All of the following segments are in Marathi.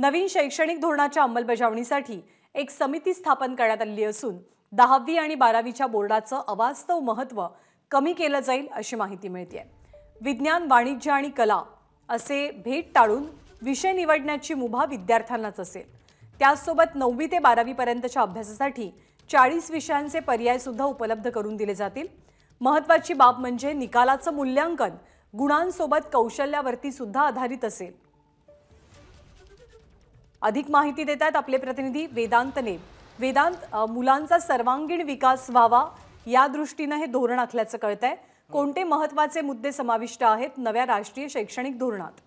नवीन शैक्षणिक धोरणाच्या अंमलबजावणीसाठी एक समिती स्थापन करण्यात आली असून दहावी आणि बारावीच्या बोर्डाचं अवास्तव महत्त्व कमी केलं जाईल अशी माहिती मिळते विज्ञान वाणिज्य आणि कला असे भेट टाळून विषय निवडण्याची मुभा विद्यार्थ्यांनाच असेल त्याचसोबत नववी ते बारावीपर्यंतच्या अभ्यासासाठी चाळीस विषयांचे पर्यायसुद्धा उपलब्ध करून दिले जातील महत्त्वाची बाब म्हणजे निकालाचं मूल्यांकन गुणांसोबत कौशल्यावरती सुद्धा आधारित असेल अधिक माहिती देत आहेत आपले प्रतिनिधी वेदांतने वेदांत मुलांचा सर्वांगीण विकास व्हावा या दृष्टीनं हे धोरण आखल्याचं कळत आहे कोणते महत्वाचे मुद्दे समाविष्ट आहेत नव्या राष्ट्रीय शैक्षणिक धोरणात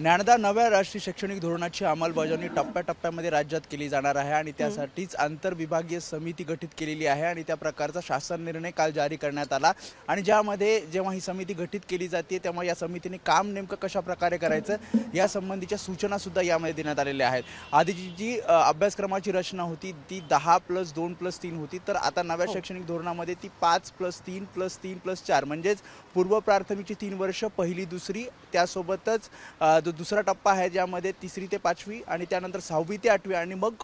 ज्ञानदा नव्या राष्ट्रीय शैक्षणिक धोरणाची अंमलबजावणी टप्प्याटप्प्यामध्ये राज्यात केली जाणार आहे आणि त्यासाठीच आंतरविभागीय समिती गठीत केलेली आहे आणि त्या प्रकारचा शासन निर्णय काल जारी करण्यात आला आणि ज्यामध्ये जेव्हा ही समिती गठीत केली जाते तेव्हा या समितीने काम नेमकं कशा प्रकारे करायचं या संबंधीच्या सूचनासुद्धा यामध्ये देण्यात आलेल्या आहेत आधीची जी अभ्यासक्रमाची रचना होती ती दहा प्लस दोन प्लस तीन होती तर आता नव्या हो. शैक्षणिक धोरणामध्ये ती पाच प्लस तीन प्लस तीन प्लस चार म्हणजेच पूर्व प्राथमिकची तीन वर्ष पहिली दुसरी त्यासोबतच जो दुसरा टप्पा आहे ज्यामध्ये तिसरी ते पाचवी आणि त्यानंतर सहावी ते आठवी आणि मग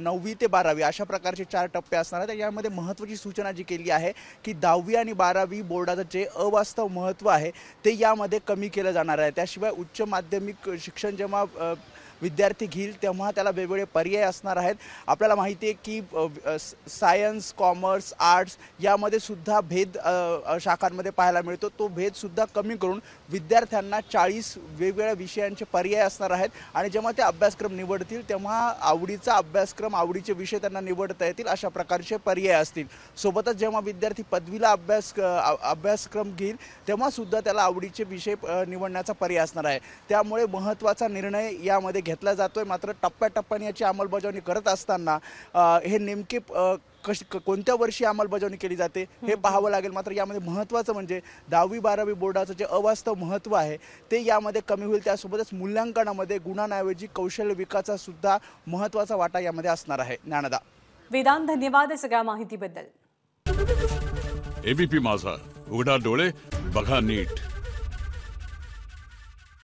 नववी ते बारावी अशा प्रकारचे चार टप्पे असणार आहेत यामध्ये महत्त्वाची सूचना जी केली आहे की दहावी आणि बारावी बोर्डाचं जे अवास्तव महत्त्व आहे ते यामध्ये कमी केलं जाणार आहे त्याशिवाय उच्च माध्यमिक शिक्षण जेव्हा विद्यार्थी घेईल तेव्हा त्याला वेगवेगळे पर्याय असणार आहेत आपल्याला माहिती आहे की सायन्स कॉमर्स आर्ट्स यामध्ये सुद्धा भेद शाखांमध्ये पाहायला मिळतो तो भेदसुद्धा कमी करून विद्यार्थ्यांना चाळीस वेगवेगळ्या विषयांचे पर्याय असणार आहेत आणि जेव्हा ते अभ्यासक्रम निवडतील तेव्हा आवडीचा अभ्यासक्रम आवडीचे विषय त्यांना निवडता येतील अशा प्रकारचे पर्याय असतील सोबतच जेव्हा विद्यार्थी पदवीला अभ्यास अभ्यासक्रम घेईल तेव्हा सुद्धा त्याला आवडीचे विषय निवडण्याचा पर्याय असणार आहे त्यामुळे महत्त्वाचा निर्णय यामध्ये घ्या घेतला जातो आहे मात्र टप्प्याटप्प्याने याची अंमलबजावणी करत असताना हे नेमके कश कोणत्या वर्षी अंमलबजावणी केली जाते हे पाहावं लागेल मात्र यामध्ये महत्त्वाचं म्हणजे दहावी बारावी बोर्डाचं जे अवास्तव महत्त्व आहे ते यामध्ये कमी होईल त्यासोबतच मूल्यांकनामध्ये गुणांऐवजी कौशल्य विकासासुद्धा महत्त्वाचा वाटा यामध्ये असणार आहे ज्ञानदा वेदांत धन्यवाद सगळ्या माहितीबद्दल एबीपी माझा उघडा डोळे बघा नीट